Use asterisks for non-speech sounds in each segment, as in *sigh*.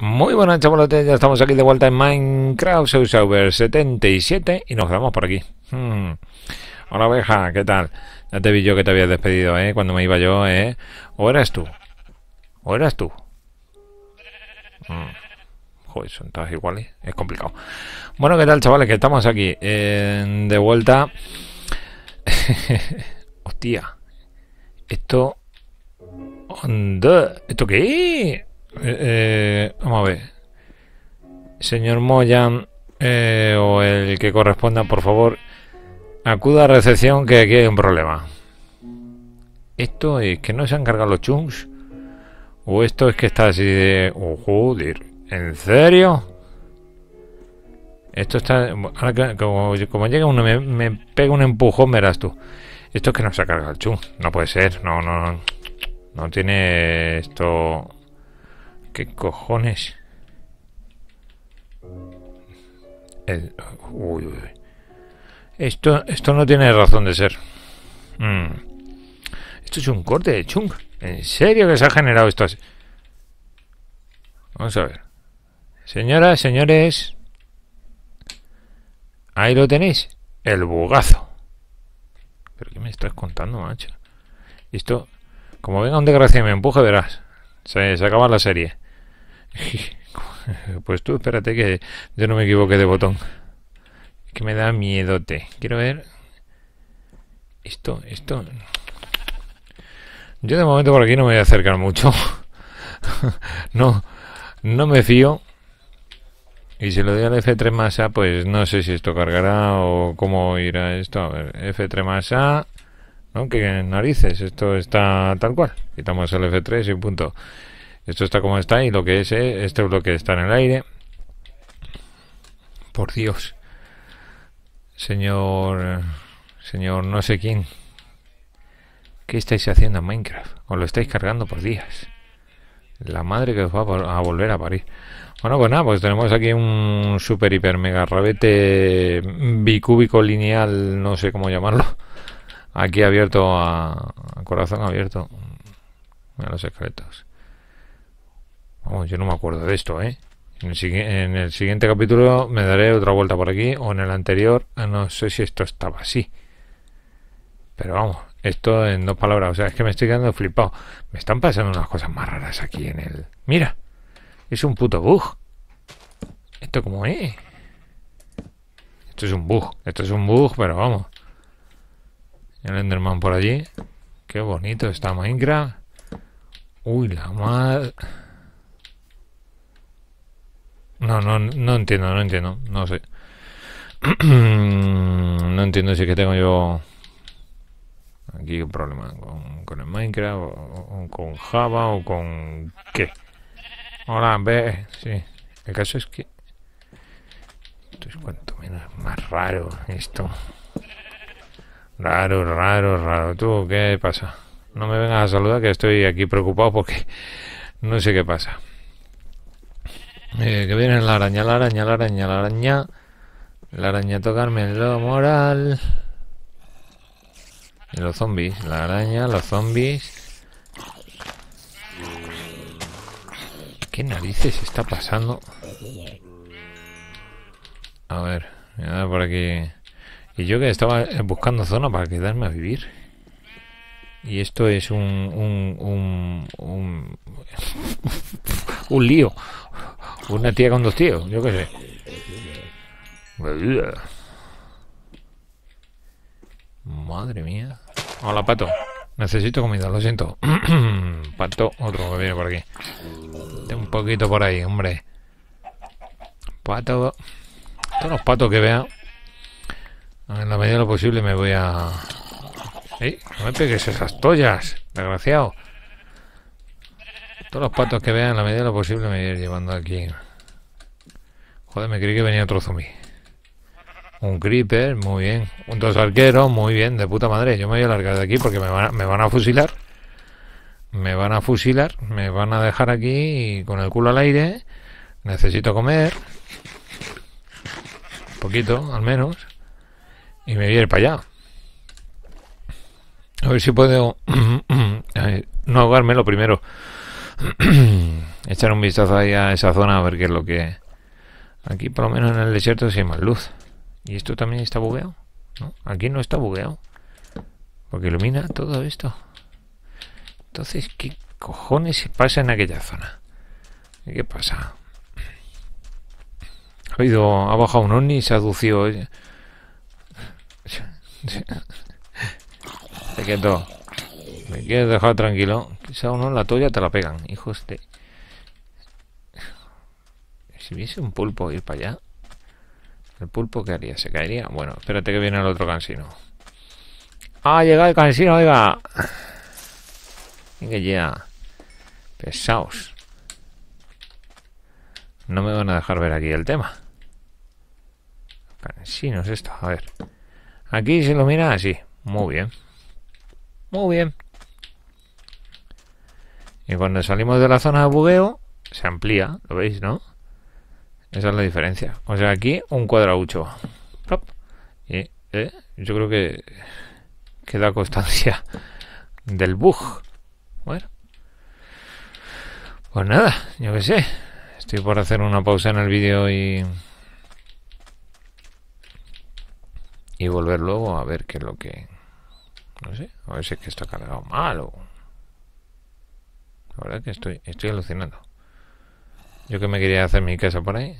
Muy buenas chavalotes, ya estamos aquí de vuelta en Minecraft Sauber 77 y nos damos por aquí. Hmm. Hola oveja, ¿qué tal? Ya te vi yo que te habías despedido, ¿eh? Cuando me iba yo, ¿eh? ¿O eras tú? ¿O eras tú? Hmm. Joder, son todas iguales, es complicado. Bueno, ¿qué tal chavales? Que estamos aquí eh, de vuelta. *laughs* Hostia, esto... ¿Esto qué? Eh, eh, vamos a ver. Señor Moyan, eh, o el que corresponda, por favor, acuda a recepción que aquí hay un problema. ¿Esto es que no se han cargado los chunks? ¿O esto es que está así de... Oh, joder, ¿en serio? Esto está... Ahora que, como, llega uno, me, pega un empujón, verás tú. Esto es que no se ha cargado el chung No puede ser, no, no, no. No tiene esto... ¿Qué cojones? uy, Esto, esto no tiene razón de ser. Mm. Esto es un corte de chung ¿En serio que se ha generado esto Vamos a ver. Señoras, señores. Ahí lo tenéis. El bugazo. ¿Pero qué me estás contando, macho? Esto, como venga un desgraciado y me empuje, verás. se acaba la serie. *laughs* Pues tú espérate que yo no me equivoque de botón. que me da miedote. Quiero ver... Esto, esto... Yo de momento por aquí no me voy a acercar mucho. *laughs* no, no me fío. Y si lo doy al F3 más A, pues no sé si esto cargará o cómo irá esto. A ver, F3 más A. aunque narices, esto está tal cual. Quitamos el F3 y punto. Esto está como está y lo que es, eh, esto es lo que está en el aire. Por Dios. Señor, señor no sé quién. ¿Qué estáis haciendo en Minecraft? Os lo estáis cargando por días. La madre que os va a volver a parir. Bueno, pues nada, pues tenemos aquí un super hiper mega rabete bicúbico lineal, no sé cómo llamarlo. Aquí abierto a, corazón abierto. A los secretos Vamos, yo no me acuerdo de esto, ¿eh? En el, en el, siguiente capítulo me daré otra vuelta por aquí, o en el anterior, ah, no sé si esto estaba así. Pero vamos, esto en dos palabras, o sea, es que me estoy quedando flipado. Me están pasando unas cosas más raras aquí en el... Mira, es un puto bug. ¿Esto cómo es? Esto es un bug, esto es un bug, pero vamos. El Enderman por allí. Qué bonito está Minecraft. Uy, la madre... No, no, no entiendo, no entiendo, no sé. *clears throat* no entiendo si es que tengo yo aquí un problema con, el Minecraft o, con Java o con qué. Hola, ve, sí. El caso es que esto es cuanto menos más raro esto. Raro, raro, raro. ¿Tú qué pasa? No me vengas a saludar que estoy aquí preocupado porque no sé qué pasa. Eh, que viene la araña, la araña, la araña, la araña. La araña tocarme en lo moral. Y los zombies, la araña, los zombies. ¿Qué narices está pasando? A ver, voy a por aquí. Y yo que estaba buscando zona para quedarme a vivir. Y esto es un. un. un. un, *laughs* un lío. Una tía con dos tíos, yo qué sé. Madre mía. Hola, pato. Necesito comida, lo siento. *clears throat* pato, otro que viene por aquí. De un poquito por ahí, hombre. Pato. Todos los patos que vean. En la medida de lo posible me voy a... ¡Ey! No me pegues esas toallas, desgraciado. Todos los patos que vean, en la medida de lo posible me voy a ir llevando aquí. Joder, me creí que venía otro zombie. Un creeper, muy bien. Un dos arqueros, muy bien, de puta madre. Yo me voy a largar de aquí porque me van a, fusilar. Me van a fusilar, me van a dejar aquí con el culo al aire. Necesito comer. Un poquito, al menos. Y me voy a ir para allá. A ver si puedo *clears throat* no ahogarme lo primero. *clears throat* Echar un vistazo ahí a esa zona a ver qué es lo que Aquí por lo menos en el desierto se hay más luz. ¿Y esto también está bugueado? ¿No? Aquí no está bugueado. Porque ilumina todo esto. Entonces, ¿qué cojones se pasa en aquella zona? ¿Qué pasa? Ha ido, ha bajado un ovni y se adució. se quedó Me quieres dejar tranquilo. Quizá uno la toya te la pegan, hijos de. Si hubiese un pulpo ir para allá, ¿el pulpo qué haría? ¿Se caería? Bueno, espérate que viene el otro cansino. ¡Ah, llega el cansino, oiga! Venga ya. Pesaos. No me van a dejar ver aquí el tema. Cansinos esto, a ver. Aquí se mira así. Muy bien. Muy bien. Y cuando salimos de la zona de bugueo, se amplía, ¿lo veis, no? Esa es la diferencia. O sea, aquí un cuadraucho. Y, eh, yo creo que queda constancia del bug. Bueno. Pues nada, yo qué sé. Estoy por hacer una pausa en el vídeo y... Y volver luego a ver qué es lo que... No sé, a ver si es que está cargado mal o... La verdad que estoy, estoy alucinando. Yo que me quería hacer mi casa por ahí.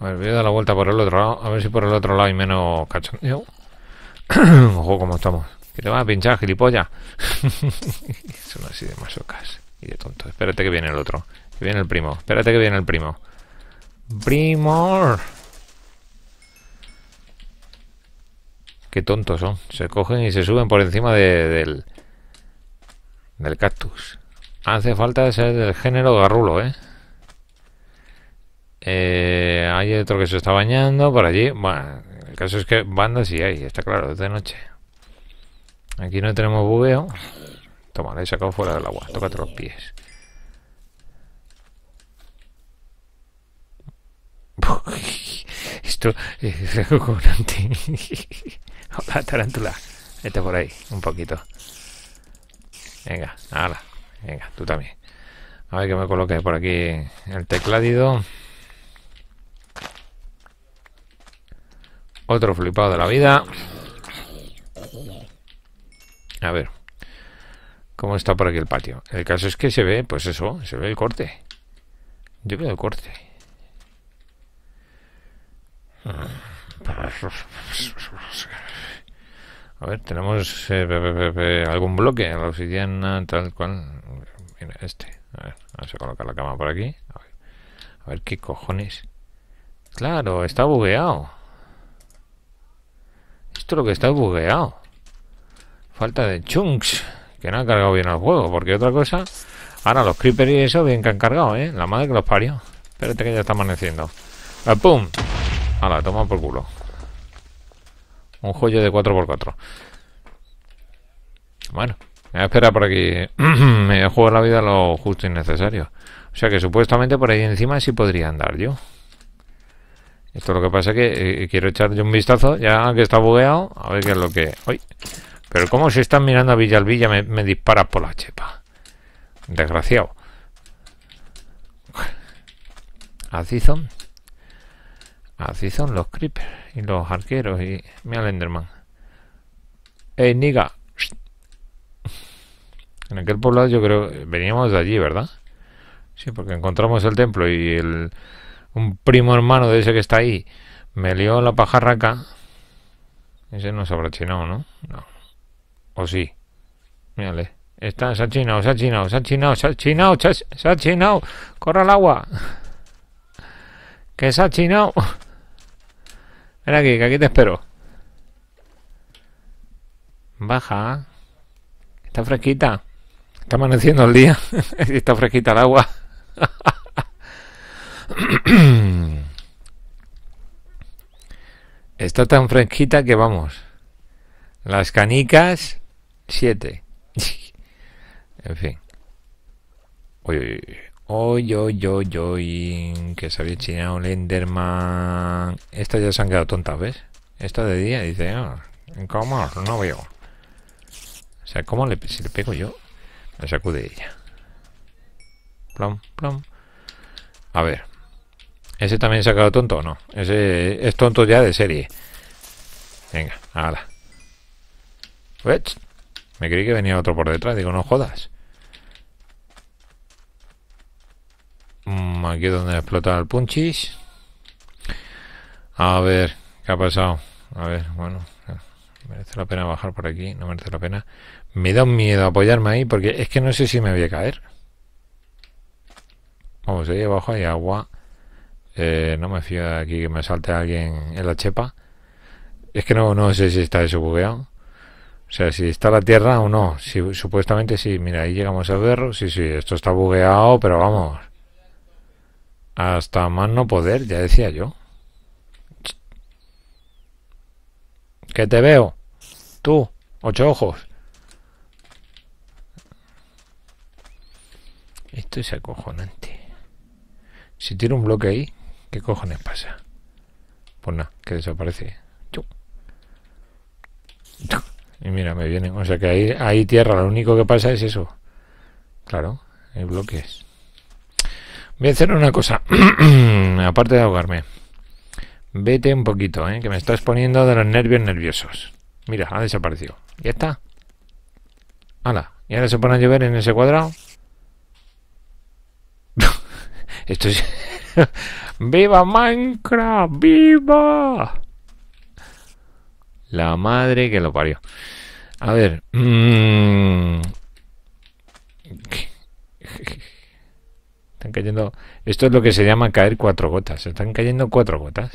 A ver, voy a dar la vuelta por el otro lado. A ver si por el otro lado hay menos cachondeo. *coughs* Ojo, cómo estamos. Que te vas a pinchar, gilipollas. *laughs* Son así de masocas y de tontos. Espérate que viene el otro. Que viene el primo. Espérate que viene el primo. Primor. Qué tontos son. Se cogen y se suben por encima de, del, del cactus. Hace falta ser del género garrulo, ¿eh? Eh, hay otro que se está bañando por allí. Bueno, el caso es que bandas sí hay, está claro, es de noche. Aquí no tenemos bugueo. Toma, la he sacado fuera del agua. Tócate los pies. *laughs* Esto es *laughs* *laughs* Hola, tarántula. Vete por ahí, un poquito. Venga, ala, Venga, tú también. A ver que me coloque por aquí el tecladido. Otro flipado de la vida. A ver. ¿Cómo está por aquí el patio? El caso es que se ve, pues eso, se ve el corte. Yo veo el corte. A ver, tenemos eh, algún bloque, en la oficina tal cual. Mira, este. A ver, vamos a colocar la cama por aquí. A ver, a ver qué cojones. Claro, está bugueado lo que está bugueado. Falta de chunks. Que no han cargado bien el juego. Porque otra cosa. Ahora los creepers y eso, bien que han cargado, ¿eh? La madre que los parió. Espérate que ya está amaneciendo. Ah, ¡Pum! la toma por culo. Un joyo de 4x4. Bueno, me voy a esperar por aquí. *clears throat* me juego la vida lo justo y necesario. O sea que supuestamente por ahí encima sí podría andar yo. Esto lo que pasa es que eh, eh, quiero echarle un vistazo, ya que está bugueado, a ver qué es lo que... ¡Uy! Pero cómo se están mirando a Villalvilla me, me dispara por la chepa. Desgraciado. Así son. los creepers y los arqueros y... Mira el Enderman. ¡Ey, eh, niga! En aquel poblado yo creo... Veníamos de allí, ¿verdad? Sí, porque encontramos el templo y el un primo hermano de ese que está ahí me lió la pajarraca, ese no se habrá chinado, ¿no? No. O sí. Está, se ha chinado, se ha chinado, se ha chinado, se ha chinado, se ha, Corre al agua. Que se ha chinado. Ven aquí, que aquí te espero. Baja. Está fresquita. Está amaneciendo el día. *laughs* Está fresquita el agua. *laughs* *coughs* Está tan fresquita que vamos. Las canicas, 7. *laughs* en fin. Oye, oye, oye, que se había chinado el Enderman. Estas ya se han quedado tontas, ¿ves? Esta de día dice, ah, ¿cómo? No veo. O sea, ¿cómo le, si le pego yo? Me sacude ella. Plom, plom. A ver. ¿Ese también se ha quedado tonto o no? Ese es tonto ya de serie. Venga, ahora. Me creí que venía otro por detrás. Digo, no jodas. Mm, aquí es donde explota el punchis. A ver, ¿qué ha pasado? A ver, bueno. Merece la pena bajar por aquí. No merece la pena. Me da un miedo apoyarme ahí porque es que no sé si me voy a caer. Vamos, ahí abajo hay agua. Eh, no me fío de aquí que me salte alguien en la chepa. Es que no, no sé si está eso bugueado. O sea, si está la Tierra o no. Si, supuestamente sí. Mira, ahí llegamos al verlo. Sí, sí, esto está bugueado, pero vamos. Hasta más no poder, ya decía yo. Que te veo. Tú, ocho ojos. Esto es acojonante. Si tiene un bloque ahí. ¿Qué cojones pasa? Pues nada, que desaparece. Y mira, me vienen. O sea que ahí, hay tierra, lo único que pasa es eso. Claro, hay bloques. Voy a hacer una cosa, *clears throat* aparte de ahogarme. Vete un poquito, eh, que me estás poniendo de los nervios nerviosos. Mira, ha desaparecido. Ya está. Hala. ¿Y ahora se pone a llover en ese cuadrado? *laughs* Esto es... *laughs* ¡Viva Minecraft! ¡Viva! La madre que lo parió. A ver. Mm. *laughs* Están cayendo. Esto es lo que se llama caer cuatro gotas. Están cayendo cuatro gotas.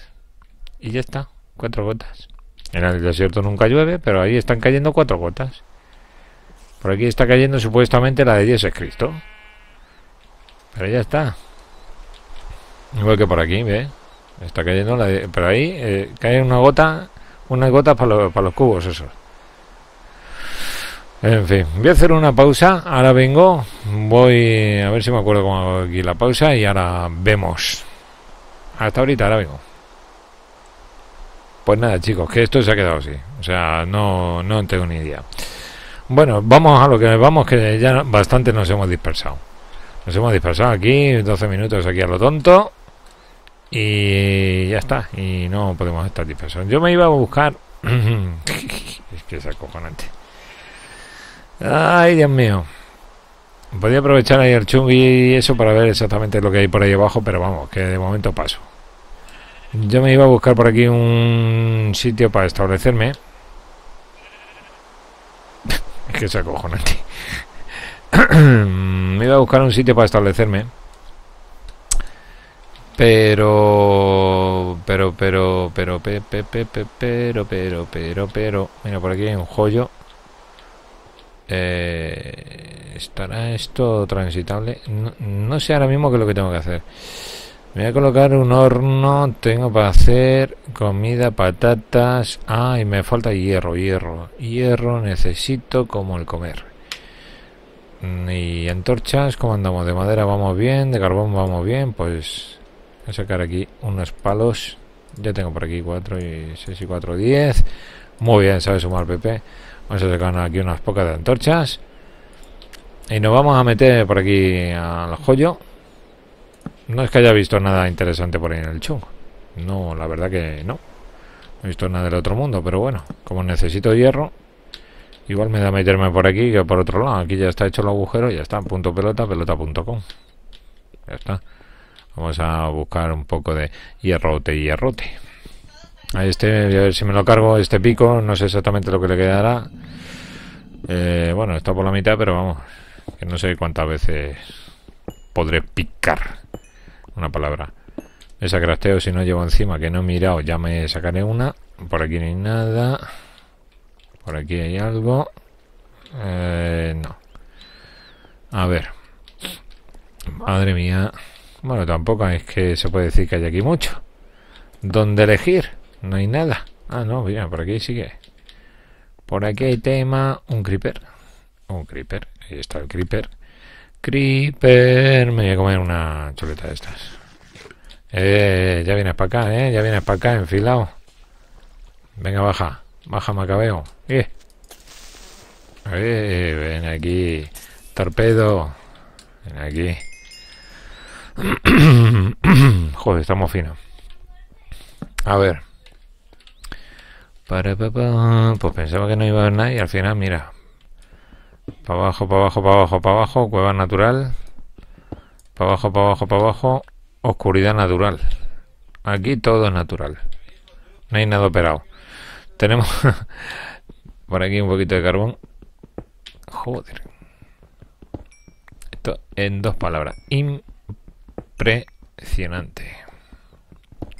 Y ya está. Cuatro gotas. En el desierto nunca llueve, pero ahí están cayendo cuatro gotas. Por aquí está cayendo supuestamente la de Dios es Cristo. Pero ya está. Igual que por aquí, ¿ves? Está cayendo por ahí eh, cae una gota, unas gotas para, los cubos eso En fin, voy a hacer una pausa, ahora vengo, voy a ver si me acuerdo cómo hago aquí la pausa y ahora vemos. Hasta ahorita, ahora vengo. Pues nada, chicos, que esto se ha quedado así. O sea, no, no tengo ni idea. Bueno, vamos a lo que nos vamos, que ya bastante nos hemos dispersado. Nos hemos dispersado aquí, 12 minutos aquí a lo tonto. Y ya está, y no podemos estar dispersos. Yo me iba a buscar... *clears throat* es que es acojonante. Ay, Dios mío. Podía aprovechar ahí el chung y eso para ver exactamente lo que hay por ahí abajo, pero vamos, que de momento paso. Yo me iba a buscar por aquí un sitio para establecerme. *laughs* es que es acojonante. *clears throat* me iba a buscar un sitio para establecerme. Pero, pero, pero, pero, pe, pero, pero, pero, pero, mira, por aquí hay un joyo. Eh, ¿Estará esto transitable? No, sé ahora mismo qué es lo que tengo que hacer. Me voy a colocar un horno, tengo para hacer comida, patatas. Ah, y me falta hierro, hierro. Hierro necesito como el comer. Mm, y antorchas, como andamos? De madera vamos bien, de carbón vamos bien, pues Voy a sacar aquí unos palos. Ya tengo por aquí 4 y 6 y 4, 10. Muy bien, sabe sumar PP. Vamos a sacar aquí unas pocas de antorchas. Y nos vamos a meter por aquí al joyo. No es que haya visto nada interesante por ahí en el chung. No, la verdad que no. No he visto nada del otro mundo, pero bueno, como necesito hierro, igual me da meterme por aquí que por otro lado. Aquí ya está hecho el agujero, ya está. Punto pelota, pelota.com. Ya está. Vamos a buscar un poco de hierrote, hierrote. A este, a ver si me lo cargo, este pico, no sé exactamente lo que le quedará. Eh, bueno, está por la mitad, pero vamos, que no sé cuántas veces podré picar una palabra. Esa crasteo si no llevo encima, que no he mirado, ya me sacaré una. Por aquí no hay nada. Por aquí hay algo. Eh, no. A ver. Madre mía. Bueno, tampoco es que se puede decir que hay aquí mucho. ¿Dónde elegir? No hay nada. Ah, no, mira, por aquí sigue. Por aquí hay tema. Un creeper. Un creeper. Ahí está el creeper. Creeper. Me voy a comer una chuleta de estas. Eh, ya vienes para acá, eh. Ya vienes para acá, enfilado. Venga, baja. Baja, Macabeo. Eh. eh. ven aquí. Torpedo. Ven aquí. *coughs* Joder, estamos finos. A ver. Para, Pues pensaba que no iba a haber nadie. Al final, mira. Para abajo, para abajo, para abajo, para abajo. Cueva natural. Para abajo, para abajo, para abajo. Oscuridad natural. Aquí todo es natural. No hay nada operado. Tenemos *laughs* por aquí un poquito de carbón. Joder. Esto en dos palabras impresionante.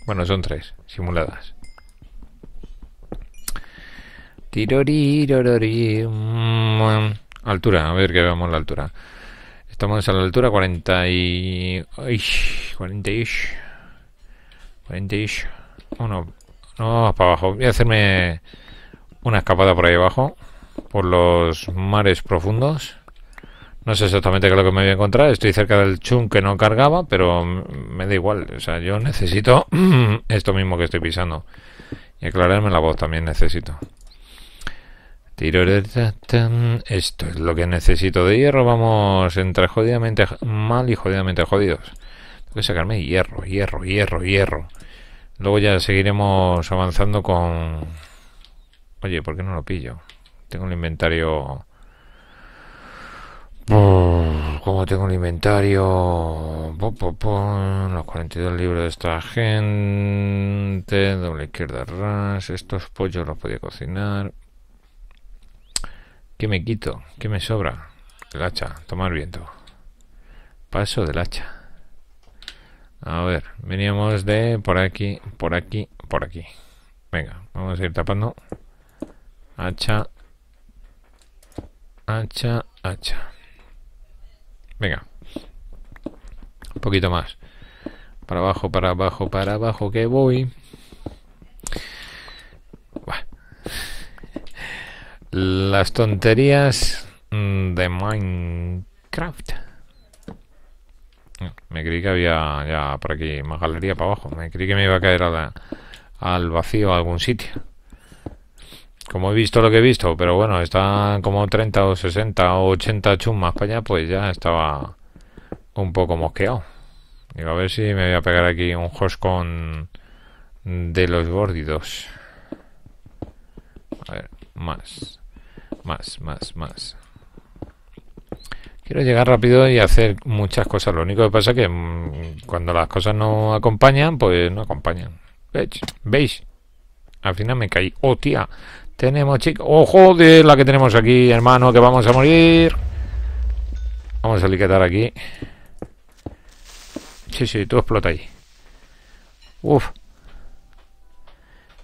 Bueno, son tres simuladas. Mm, mm. Altura, a ver que veamos la altura. Estamos a la altura 40 y... 40 y... 40 ish. no. no, para abajo. Voy a hacerme una escapada por ahí abajo. Por los mares profundos. No sé exactamente qué es lo que me voy a encontrar. Estoy cerca del chum que no cargaba, pero me da igual. O sea, yo necesito *clears throat* esto mismo que estoy pisando. Y aclararme la voz también necesito. Esto es lo que necesito de hierro. Vamos entre jodidamente mal y jodidamente jodidos. Tengo que sacarme hierro, hierro, hierro, hierro. Luego ya seguiremos avanzando con... Oye, ¿por qué no lo pillo? Tengo el inventario como tengo el inventario, los 42 libros de esta gente, doble izquierda ras, estos pollos los podía cocinar. ¿Qué me quito? ¿Qué me sobra? El hacha, tomar viento. Paso del hacha. A ver, veníamos de por aquí, por aquí, por aquí. Venga, vamos a ir tapando. Hacha, hacha, hacha. Venga. Un poquito más. Para abajo, para abajo, para abajo que voy. Las tonterías mm, de Minecraft. Me creí que había ya por aquí más galería para abajo. Me creí que me iba a caer al vacío a algún sitio como he visto lo que he visto, pero bueno, está como 30 o 60 o 80 chumas para allá, pues ya estaba un poco mosqueado. a ver si me voy a pegar aquí un host con de los gordidos. A ver, más, más, más, más. Quiero llegar rápido y hacer muchas cosas. Lo único que pasa es que mm, cuando las cosas no acompañan, pues no acompañan. ¿Veis? ¿Veis? Al final me caí. ¡Oh, tía! Tenemos chicos. ¡Ojo de la que tenemos aquí, hermano! Que vamos a morir. Vamos a alicatar aquí. Sí, sí, tú explota ahí. Uf.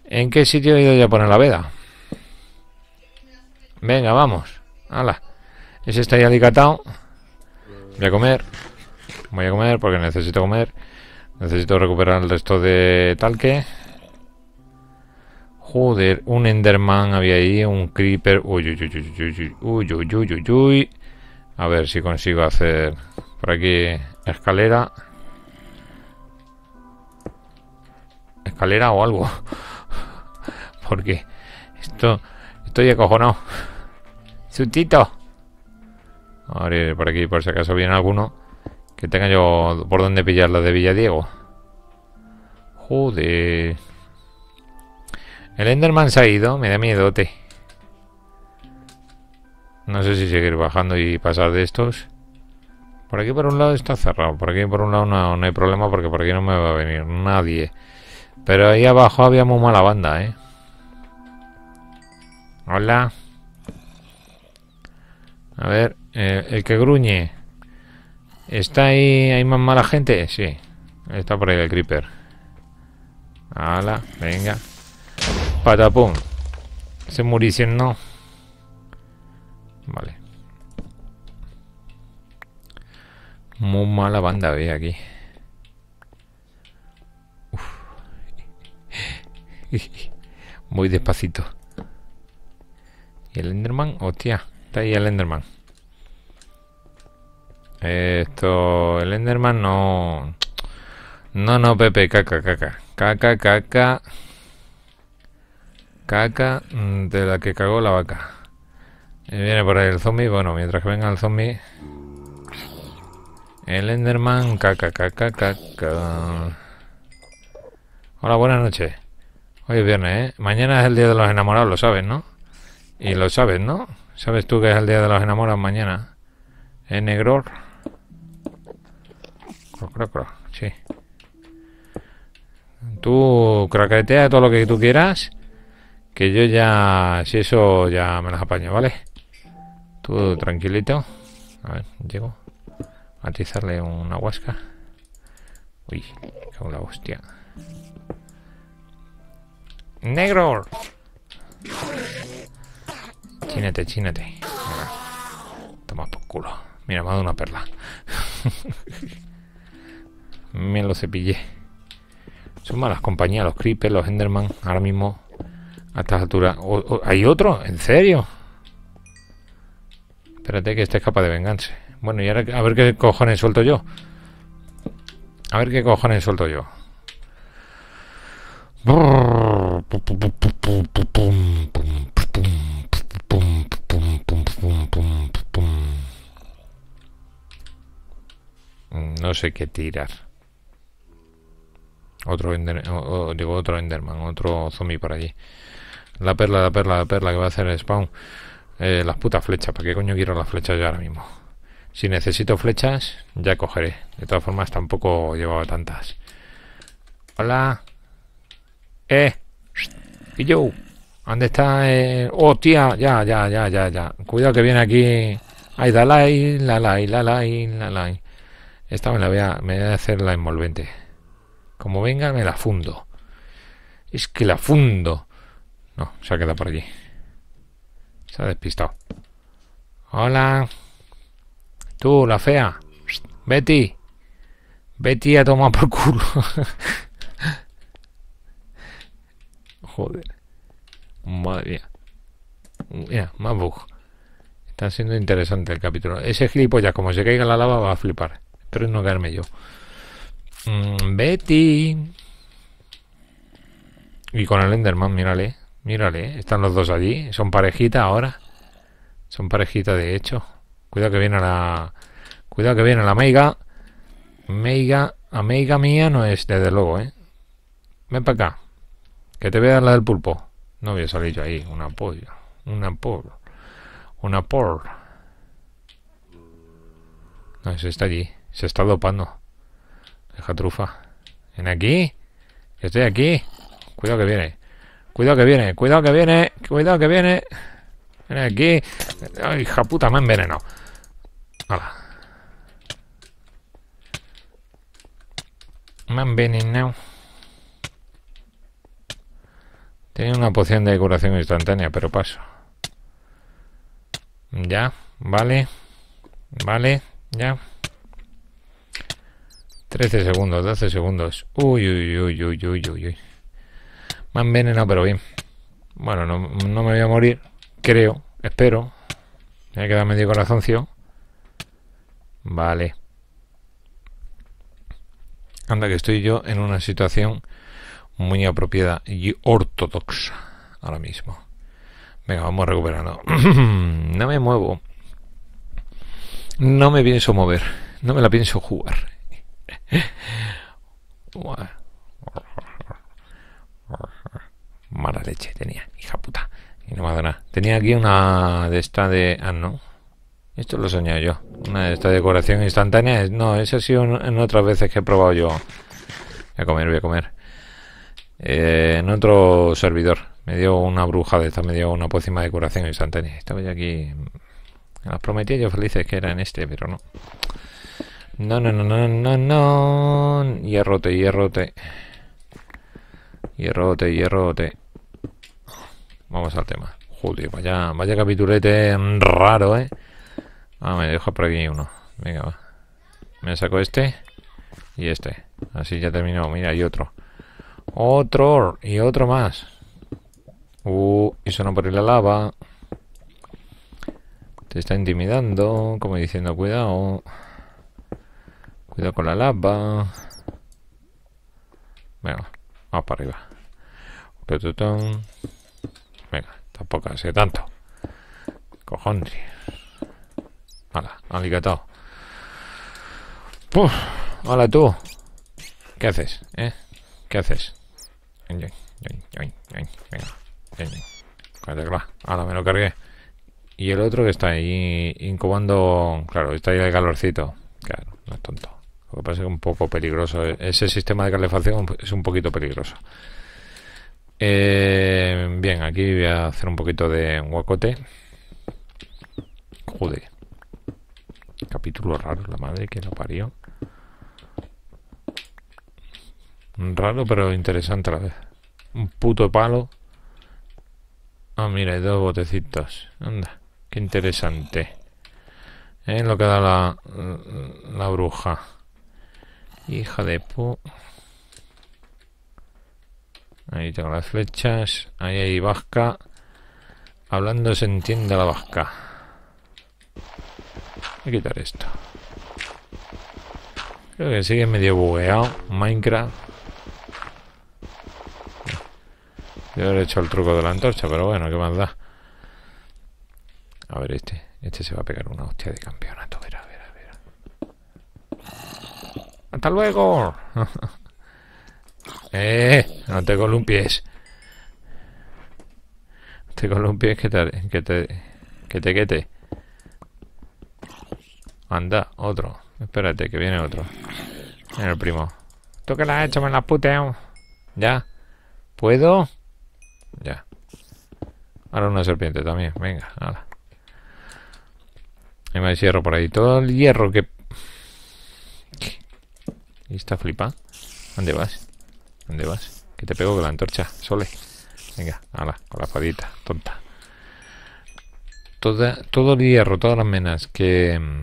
¿En qué sitio he ido ya a poner la veda? Venga, vamos. Hala. Ese está ahí alicatado. Voy a comer. Voy a comer porque necesito comer. Necesito recuperar el resto de tal talque. Joder, un Enderman había ahí, un Creeper. Uy, uy, uy, uy, uy, uy, uy, uy. A ver si consigo hacer por aquí escalera. Escalera o algo. Porque esto... Estoy acojonado. A ver, por aquí, por si acaso viene alguno. Que tenga yo por dónde pillar la de Villadiego. Joder. El Enderman se ha ido, me da te. No sé si seguir bajando y pasar de estos. Por aquí por un lado está cerrado. Por aquí por un lado no, hay problema porque por aquí no me va a venir nadie. Pero ahí abajo había muy mala banda, ¿eh? Hola. A ver, eh, el que gruñe. ¿Está ahí? ¿Hay más mala gente? Sí. Está por ahí el creeper. Hola, venga. Patapum. Se murieron. no. Vale. Muy mala banda ve aquí. *laughs* Muy despacito. ¿Y el Enderman? Hostia, está ahí el Enderman. Esto, el Enderman no... No, no, Pepe, caca, caca. Caca, caca. Caca mm, de la que cagó la vaca. Y viene por ahí el zombie. Bueno, mientras que venga el zombie. El Enderman. Caca, caca, caca. Hola, buenas noches. Hoy es viernes, ¿eh? Mañana es el día de los enamorados, lo sabes, ¿no? Y lo sabes, ¿no? ¿Sabes tú que es el día de los enamorados mañana? ¿En ¿Eh, negror? Cro, cro, Sí. Tú craquetea todo lo que tú quieras que yo ya, si eso ya me las apaño, ¿vale? todo tranquilito. A ver, llego. a Atizarle una huasca. Uy, que la hostia. ¡Negro! Chínate, chínate. Toma por culo. Mira, me ha dado una perla. *laughs* me lo cepillé. Son malas compañías los creepers, los enderman. Ahora mismo a estas alturas. ¿O, hay otro? ¿En serio? Espérate que este es capaz de venganza. Bueno, y ahora a ver qué cojones suelto yo. A ver qué cojones suelto yo. No sé qué tirar. Otro otro Enderman, otro zombie por allí. La perla, la perla, la perla que va a hacer el spawn. Eh, las putas flechas, ¿para qué coño quiero las flechas yo ahora mismo? Si necesito flechas, ya cogeré. De todas formas, tampoco llevaba tantas. Hola. Eh. ¿Y yo? ¿Dónde está? Oh, tía. Ya, ya, ya, ya, ya. Cuidado que viene aquí. Ay, dalai, la y la y la line. Esta me la voy a, me voy a hacer la envolvente. Como venga, me la fundo. Es que la fundo. No, se ha quedado por allí. Se ha despistado. Hola. Tú, la fea. Betty. Betty ha tomado por culo. *laughs* Joder. Madre mía. Mira, más Está siendo interesante el capítulo. Ese ya como se caiga la lava, va a flipar. Espero no caerme yo. Mm, Betty. Y con el Enderman, mírale. Mírale, ¿eh? están los dos allí. Son parejitas ahora. Son parejitas de hecho. Cuidado que viene la... Cuidado que viene la meiga. Meiga... Amiga mía no es, desde luego, ¿eh? Ven para acá. Que te vea la del pulpo. No voy a salir yo ahí. Una polla. Una por. Una por. No, se está allí. Se está dopando. Deja trufa. Ven aquí? Estoy aquí. Cuidado que viene. Cuidado que viene, cuidado que viene, cuidado que viene. Ven aquí. Ay, hija puta, me ha envenenado. Hola. Me ha Tenía una poción de curación instantánea, pero paso. Ya, vale. Vale, ya. 13 segundos, 12 segundos. Uy, uy, uy, uy, uy, uy. uy. Me han pero bien. Bueno, no, me voy a morir. Creo, espero. Me ha quedado medio corazoncio. Vale. Anda, que estoy yo en una situación muy apropiada y ortodoxa ahora mismo. Venga, vamos recuperando. *clears throat* no me muevo. No me pienso mover. No me la pienso jugar. *laughs* Mala leche tenía, hija puta. Y no me nada. Tenía aquí una de esta de... Ah, no. Esto lo soñé yo. Una de esta decoración instantánea. No, eso ha sido en otras veces que he probado yo. Voy a comer, voy a comer. Eh, en otro servidor. Me dio una bruja de esta, me dio una pócima de curación instantánea. Estaba ya aquí... Me Las prometí yo felices que era en este, pero no. No, no, no, no, no, no. Hierrote, hierrote. Hierrote, hierrote vamos al tema. Joder, vaya, vaya capitulete raro, ¿eh? Ah, me dejo por aquí uno. Venga, va. Me saco este y este. Así ya terminó. Mira, hay otro. Otro y otro más. Uh, y suena por ir la lava. Te está intimidando, como diciendo, cuidado. Cuidado con la lava. Venga, vamos para arriba. Tampoco y tanto. Cojones. alicatado. Puf, hola tú. ¿Qué haces? Eh? ¿Qué haces? Ahora me lo cargué. Y el otro que está ahí incubando. Claro, está ahí el calorcito. Claro, no es tonto. Lo que pasa que un poco peligroso. Ese sistema de calefacción es un poquito peligroso. Eh, bien, aquí voy a hacer un poquito de guacote. Joder. Capítulo raro, la madre que lo parió. Raro, pero interesante a la vez. Un puto palo. Ah, mira, hay dos botecitos. Anda, qué interesante. Es ¿Eh? lo que da la, bruja. Hija de pu... Ahí tengo las flechas. Ahí hay vasca. Hablando se entiende la vasca. Voy a quitar esto. Creo que sigue medio bugueado. Minecraft. Yo he hecho el truco de la antorcha, pero bueno, ¿qué más da? A ver, este. Este se va a pegar una hostia de campeonato. ver, a ver ¡Hasta luego! *laughs* ¡Eh! No te columpies. te columpies que te... Que te... te quete. Anda, otro. Espérate, que viene otro. Viene el primo. Tú que la has hecho, me la puteo. Eh. Ya. ¿Puedo? Ya. Ahora una serpiente también. Venga, nada. Hay más hierro por ahí. Todo el hierro que... ¿Y está flipa? ¿Dónde vas? ¿Dónde vas? Que te pego con la antorcha, Sole. Venga, ala, con la espadita, tonta. Toda, todo el hierro, todas las menas que, mm,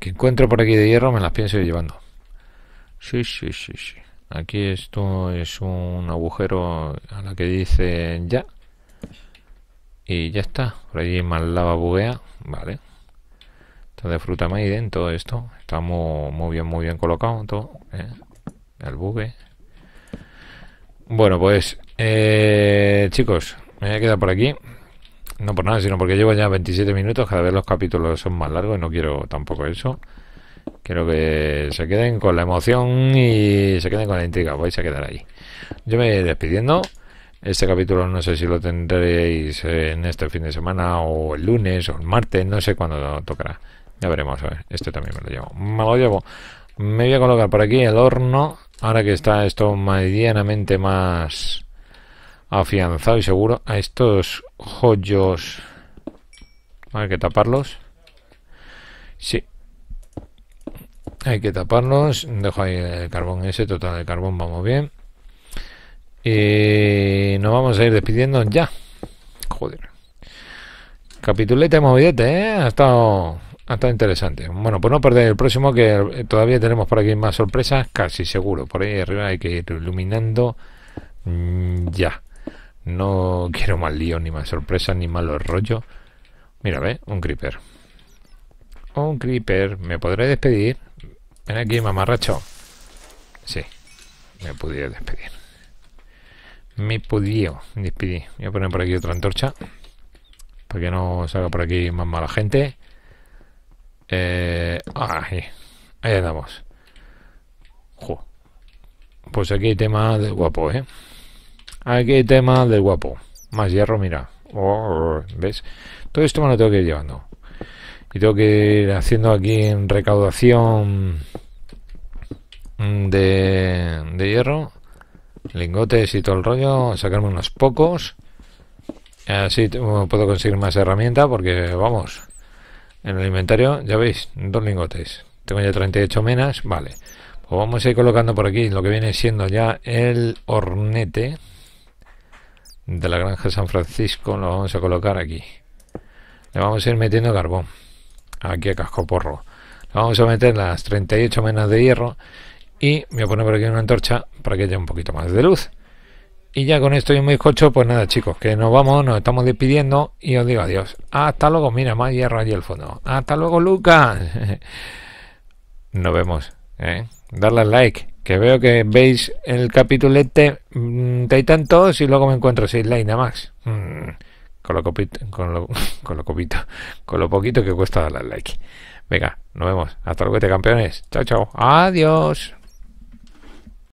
que encuentro por aquí de hierro me las pienso ir llevando. Sí, sí, sí, sí. Aquí esto es un agujero a la que dice ya. Y ya está. Por allí más lava buguea. Vale. Esto de fruta maiden, todo esto. Está muy, muy bien, muy bien colocado. Todo, ¿eh? El bugue, bueno, pues eh, chicos, me voy a quedar por aquí. No por nada, sino porque llevo ya 27 minutos. Cada vez los capítulos son más largos y no quiero tampoco eso. Quiero que se queden con la emoción y se queden con la intriga. Vais a quedar ahí. Yo me voy despidiendo. Este capítulo no sé si lo tendréis en este fin de semana o el lunes o el martes. No sé cuándo tocará. Ya veremos. A ver, este también me lo llevo. Me lo llevo. Me voy a colocar por aquí el horno ahora que está esto medianamente más afianzado y seguro, a estos joyos hay que taparlos. Sí. Hay que taparlos. Dejo ahí el carbón ese, total de carbón, vamos bien. Y nos vamos a ir despidiendo ya. Joder. Capitulete ¿eh? Ha Ah, está interesante. Bueno, pues no perder el próximo, que eh, todavía tenemos por aquí más sorpresas, casi seguro. Por ahí arriba hay que ir iluminando mm, ya. No *laughs* quiero más lío, ni más sorpresas, ni malos rollos. Mira, ve, un creeper. Un creeper. ¿Me podré despedir? Ven aquí, mamarracho. Sí, me pudiera despedir. Me podido despedir. Voy a poner por aquí otra antorcha. Para que no salga por aquí más mala gente. Eh, ahí, ahí andamos. Pues aquí hay tema del guapo, ¿eh? Aquí hay tema del guapo. Más hierro, mira. Oh, ¿Ves? Todo esto me lo tengo que ir llevando. Y tengo que ir haciendo aquí en recaudación de, de hierro, lingotes y todo el rollo, sacarme unos pocos. Así puedo conseguir más herramienta porque, vamos, en el inventario, ya veis, dos lingotes. Tengo ya 38 menas, vale. Pues vamos a ir colocando por aquí lo que viene siendo ya el hornete de la granja San Francisco. Lo vamos a colocar aquí. Le vamos a ir metiendo carbón. Aquí a porro. Le vamos a meter las 38 menas de hierro. Y me voy a poner por aquí una antorcha para que haya un poquito más de luz. Y ya con esto y muy cocho, pues nada, chicos, que nos vamos, nos estamos despidiendo y os digo adiós. Hasta luego, mira, más hierro allí al fondo. Hasta luego, Lucas. *laughs* nos vemos. ¿eh? Darle al like, que veo que veis el capitulete Te mm, de tantos y luego me encuentro seis likes nada más. Mm, con, lo copito, con, lo, *laughs* con copito, con lo poquito que cuesta darle al like. Venga, nos vemos. Hasta luego, campeones. Chao, chao. Adiós.